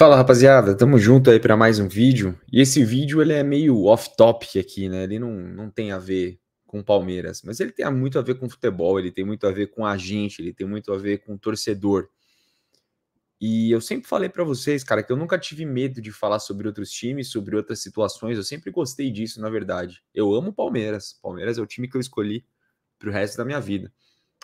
Fala rapaziada, tamo junto aí para mais um vídeo. E esse vídeo ele é meio off-topic aqui, né? Ele não, não tem a ver com Palmeiras, mas ele tem muito a ver com futebol, ele tem muito a ver com a gente, ele tem muito a ver com torcedor. E eu sempre falei para vocês, cara, que eu nunca tive medo de falar sobre outros times, sobre outras situações. Eu sempre gostei disso, na verdade. Eu amo Palmeiras. Palmeiras é o time que eu escolhi pro resto da minha vida.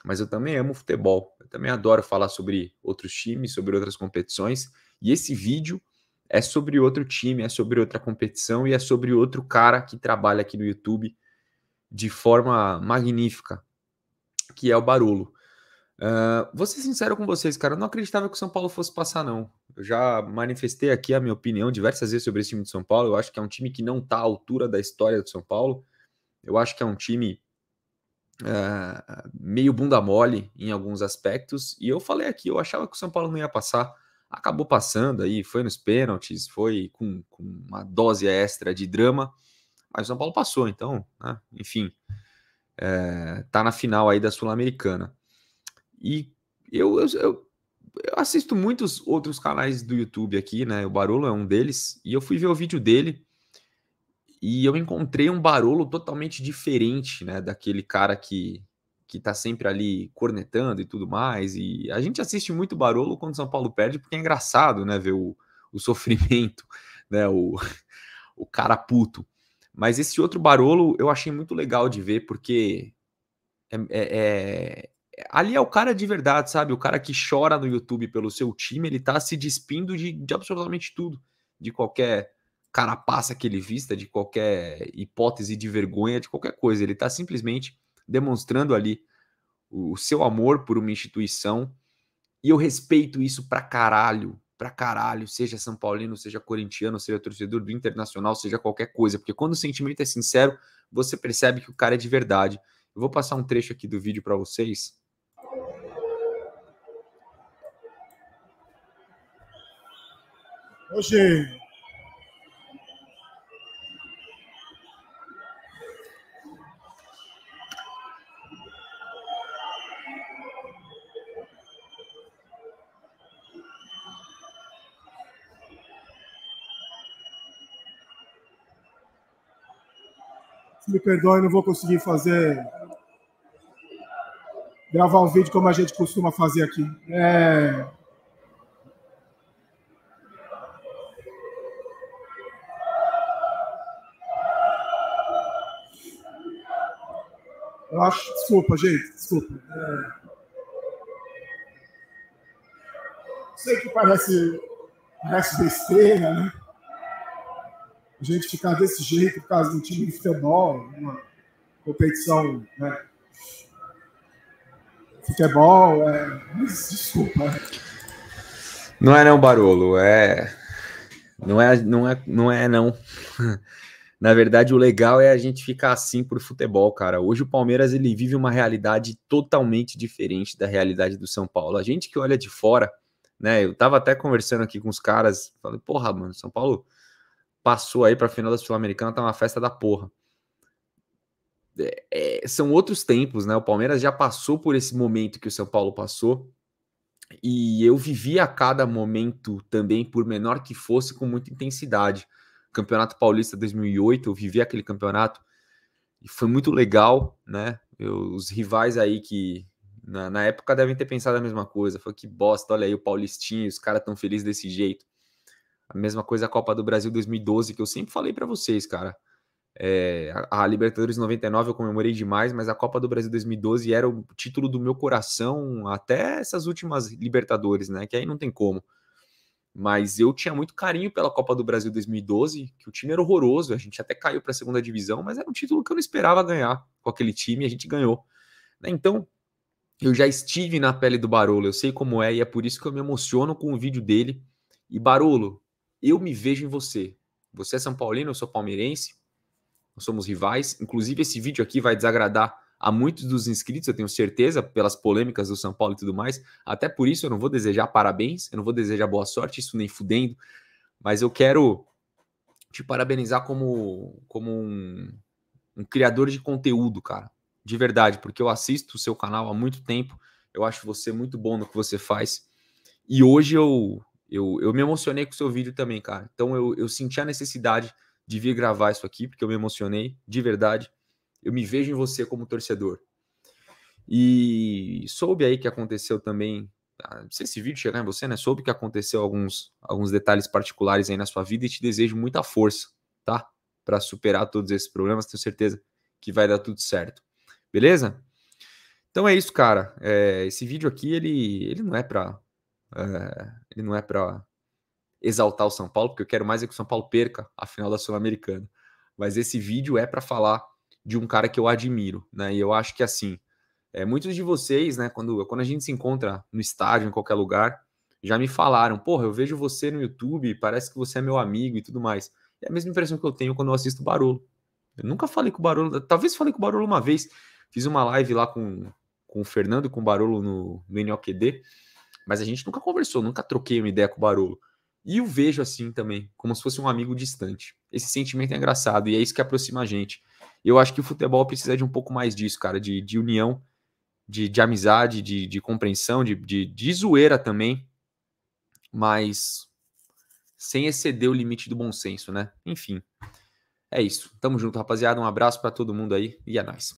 Mas eu também amo futebol. Eu também adoro falar sobre outros times, sobre outras competições. E esse vídeo é sobre outro time, é sobre outra competição e é sobre outro cara que trabalha aqui no YouTube de forma magnífica, que é o Barolo. Uh, vou ser sincero com vocês, cara, eu não acreditava que o São Paulo fosse passar, não. Eu já manifestei aqui a minha opinião diversas vezes sobre esse time de São Paulo. Eu acho que é um time que não está à altura da história do São Paulo. Eu acho que é um time uh, meio bunda mole em alguns aspectos. E eu falei aqui, eu achava que o São Paulo não ia passar acabou passando aí, foi nos pênaltis, foi com, com uma dose extra de drama, mas o São Paulo passou, então, né? enfim, é, tá na final aí da Sul-Americana. E eu, eu, eu, eu assisto muitos outros canais do YouTube aqui, né? O Barolo é um deles, e eu fui ver o vídeo dele e eu encontrei um Barolo totalmente diferente, né? Daquele cara que que tá sempre ali cornetando e tudo mais. E a gente assiste muito Barolo quando São Paulo perde, porque é engraçado, né, ver o, o sofrimento, né, o, o cara puto. Mas esse outro Barolo eu achei muito legal de ver, porque é, é, é, ali é o cara de verdade, sabe? O cara que chora no YouTube pelo seu time, ele tá se despindo de, de absolutamente tudo, de qualquer carapaça que ele vista, de qualquer hipótese de vergonha, de qualquer coisa. Ele tá simplesmente demonstrando ali o seu amor por uma instituição. E eu respeito isso pra caralho, pra caralho, seja São Paulino, seja corintiano, seja torcedor do Internacional, seja qualquer coisa, porque quando o sentimento é sincero, você percebe que o cara é de verdade. Eu vou passar um trecho aqui do vídeo para vocês. Hoje me perdoe, não vou conseguir fazer. gravar o vídeo como a gente costuma fazer aqui. É... Eu acho. Desculpa, gente, desculpa. É... Sei que parece, parece besteira, né? a gente ficar desse jeito por causa de um time de futebol, uma competição, né? Futebol, é... Mas, desculpa. Não é não, Barolo, é... Não é, não é, não é não. Na verdade, o legal é a gente ficar assim pro futebol, cara. Hoje o Palmeiras ele vive uma realidade totalmente diferente da realidade do São Paulo. A gente que olha de fora, né? Eu tava até conversando aqui com os caras, falei, porra, mano, São Paulo passou aí para a final da Sul-Americana, tá uma festa da porra. É, é, são outros tempos, né? O Palmeiras já passou por esse momento que o São Paulo passou. E eu vivi a cada momento também, por menor que fosse, com muita intensidade. Campeonato Paulista 2008, eu vivi aquele campeonato e foi muito legal, né? Eu, os rivais aí que na, na, época devem ter pensado a mesma coisa. Foi que bosta, olha aí o Paulistinho, os caras tão felizes desse jeito. A mesma coisa a Copa do Brasil 2012, que eu sempre falei para vocês, cara. É, a, Libertadores 99 eu comemorei demais, mas a Copa do Brasil 2012 era o título do meu coração até essas últimas Libertadores, né? Que aí não tem como. Mas eu tinha muito carinho pela Copa do Brasil 2012, que o time era horroroso, a gente até caiu para a segunda divisão, mas era um título que eu não esperava ganhar com aquele time, a gente ganhou. Né? Então, eu já estive na pele do Barolo, eu sei como é, e é por isso que eu me emociono com o vídeo dele. E Barolo, eu me vejo em você. Você é São Paulino, eu sou palmeirense. Nós somos rivais. Inclusive, esse vídeo aqui vai desagradar a muitos dos inscritos, eu tenho certeza, pelas polêmicas do São Paulo e tudo mais. Até por isso, eu não vou desejar parabéns, eu não vou desejar boa sorte, isso nem fudendo. Mas eu quero te parabenizar como, como um, um criador de conteúdo, cara. De verdade, porque eu assisto o seu canal há muito tempo. Eu acho você muito bom no que você faz. E hoje eu, eu, eu me emocionei com o seu vídeo também, cara. Então eu, eu senti a necessidade de vir gravar isso aqui, porque eu me emocionei, de verdade. Eu me vejo em você como torcedor. E soube aí que aconteceu também. Ah, não sei se esse vídeo chegar em você, né? Soube que aconteceu alguns, alguns detalhes particulares aí na sua vida e te desejo muita força, tá? Para superar todos esses problemas, tenho certeza que vai dar tudo certo. Beleza? Então é isso, cara. É, esse vídeo aqui, ele, ele não é para é, ele não é para exaltar o São Paulo, porque eu quero mais é que o São Paulo perca a final da Sul-Americana. Mas esse vídeo é para falar de um cara que eu admiro, né? E eu acho que assim, é, muitos de vocês, né, quando, quando a gente se encontra no estádio, em qualquer lugar, já me falaram, porra, eu vejo você no YouTube, parece que você é meu amigo e tudo mais. É a mesma impressão que eu tenho quando eu assisto o Barolo. Eu nunca falei com o Barolo, talvez falei com o Barolo uma vez, fiz uma live lá com, com o Fernando, com o Barolo no, no NOQD, mas a gente nunca conversou, nunca troquei uma ideia com o Barolo. E o vejo assim também, como se fosse um amigo distante. Esse sentimento é engraçado e é isso que aproxima a gente. Eu acho que o futebol precisa de um pouco mais disso, cara, de, de união, de, de amizade, de, de compreensão, de, de, de zoeira também, mas sem exceder o limite do bom senso, né? Enfim, é isso. Tamo junto, rapaziada. Um abraço para todo mundo aí e é nóis.